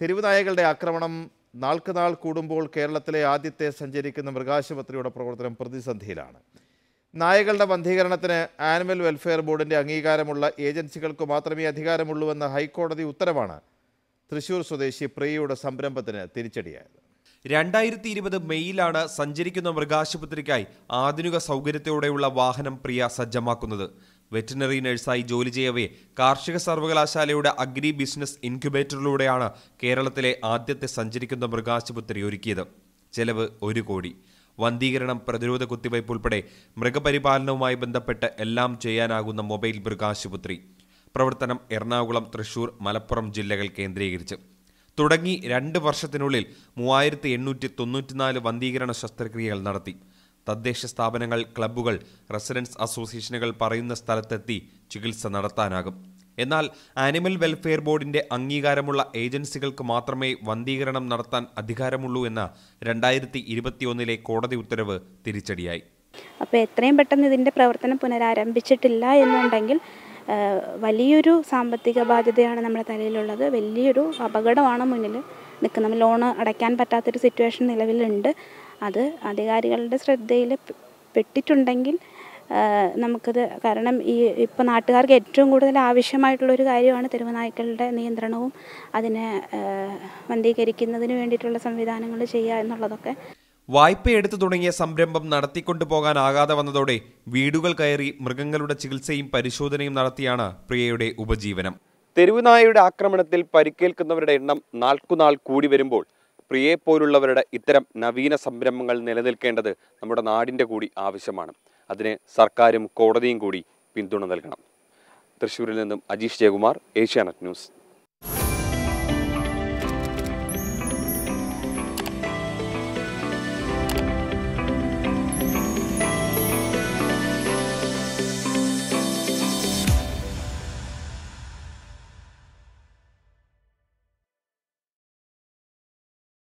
തെരുവുനായകളുടെ ആക്രമണം നാൾ കൂടുമ്പോൾ കേരളത്തിലെ ആദ്യത്തെ സഞ്ചരിക്കുന്ന മൃഗാശുപത്രിയുടെ പ്രവർത്തനം പ്രതിസന്ധിയിലാണ് നായകളുടെ വന്ധീകരണത്തിന് ആനിമൽ വെൽഫെയർ ബോർഡിൻ്റെ അംഗീകാരമുള്ള ഏജൻസികൾക്ക് മാത്രമേ അധികാരമുള്ളൂവെന്ന ഹൈക്കോടതി ഉത്തരവാണ് തൃശൂർ സ്വദേശി പ്രിയയുടെ സംരംഭത്തിന് തിരിച്ചടിയായത് രണ്ടായിരത്തി ഇരുപത് മെയ്യിലാണ് സഞ്ചരിക്കുന്ന മൃഗാശുപത്രിക്കായി ആധുനിക സൗകര്യത്തോടെയുള്ള വാഹനം പ്രിയ സജ്ജമാക്കുന്നത് വെറ്റിനറി നഴ്സായി ജോലി ചെയ്യവേ കാർഷിക സർവകലാശാലയുടെ അഗ്രി ബിസിനസ് ഇൻക്യുബേറ്ററിലൂടെയാണ് കേരളത്തിലെ ആദ്യത്തെ സഞ്ചരിക്കുന്ന മൃഗാശുപത്രി ഒരുക്കിയത് ചെലവ് ഒരു കോടി വന്ധീകരണം പ്രതിരോധ കുത്തിവയ്പ് ഉൾപ്പെടെ മൃഗപരിപാലനവുമായി ബന്ധപ്പെട്ട് എല്ലാം ചെയ്യാനാകുന്ന മൊബൈൽ മൃഗാശുപത്രി പ്രവർത്തനം എറണാകുളം തൃശൂർ മലപ്പുറം ജില്ലകൾ കേന്ദ്രീകരിച്ച് തുടങ്ങി രണ്ട് വർഷത്തിനുള്ളിൽ മൂവായിരത്തി എണ്ണൂറ്റി തൊണ്ണൂറ്റിനാല് വന്ധീകരണ ശസ്ത്രക്രിയകൾ നടത്തി തദ്ദേശ സ്ഥാപനങ്ങൾ ക്ലബ്ബുകൾ റെസിഡൻസ് അസോസിയേഷനുകൾ പറയുന്ന സ്ഥലത്തെത്തി ചികിത്സ നടത്താനാകും എന്നാൽ ആനിമൽ വെൽഫെയർ ബോർഡിന്റെ അംഗീകാരമുള്ള ഏജൻസികൾക്ക് മാത്രമേ വന്ധീകരണം നടത്താൻ അധികാരമുള്ളൂ എന്ന രണ്ടായിരത്തി ഇരുപത്തിയൊന്നിലെ കോടതി ഉത്തരവ് തിരിച്ചടിയായി അപ്പോൾ എത്രയും പെട്ടെന്ന് ഇതിൻ്റെ പ്രവർത്തനം പുനരാരംഭിച്ചിട്ടില്ല എന്നുണ്ടെങ്കിൽ വലിയൊരു സാമ്പത്തിക ബാധ്യതയാണ് നമ്മുടെ തലയിലുള്ളത് വലിയൊരു അപകടമാണ് മുന്നിൽ നിൽക്കുന്നത് ലോൺ അടയ്ക്കാൻ പറ്റാത്തൊരു സിറ്റുവേഷൻ നിലവിലുണ്ട് അത് അധികാരികളുടെ ശ്രദ്ധയിൽ പെട്ടിട്ടുണ്ടെങ്കിൽ നമുക്കത് കാരണം ഈ ഇപ്പം നാട്ടുകാർക്ക് ഏറ്റവും കൂടുതൽ ആവശ്യമായിട്ടുള്ളൊരു കാര്യമാണ് തെരുവ് നിയന്ത്രണവും അതിനെ വന്ധീകരിക്കുന്നതിന് വേണ്ടിയിട്ടുള്ള സംവിധാനങ്ങൾ ചെയ്യുക എന്നുള്ളതൊക്കെ വായ്പ എടുത്തു തുടങ്ങിയ സംരംഭം നടത്തിക്കൊണ്ടു പോകാനാകാതെ വന്നതോടെ വീടുകൾ കയറി മൃഗങ്ങളുടെ ചികിത്സയും പരിശോധനയും നടത്തിയാണ് പ്രിയയുടെ ഉപജീവനം തെരുവുനായയുടെ ആക്രമണത്തിൽ പരിക്കേൽക്കുന്നവരുടെ എണ്ണം നാൾക്കുനാൾ കൂടി വരുമ്പോൾ പ്രിയെ പോലുള്ളവരുടെ ഇത്തരം നവീന സംരംഭങ്ങൾ നിലനിൽക്കേണ്ടത് നമ്മുടെ നാടിൻ്റെ കൂടി ആവശ്യമാണ് അതിന് സർക്കാരും കോടതിയും കൂടി പിന്തുണ നൽകണം തൃശ്ശൂരിൽ നിന്നും അജീഷ് ജയകുമാർ ഏഷ്യാനെറ്റ് ന്യൂസ്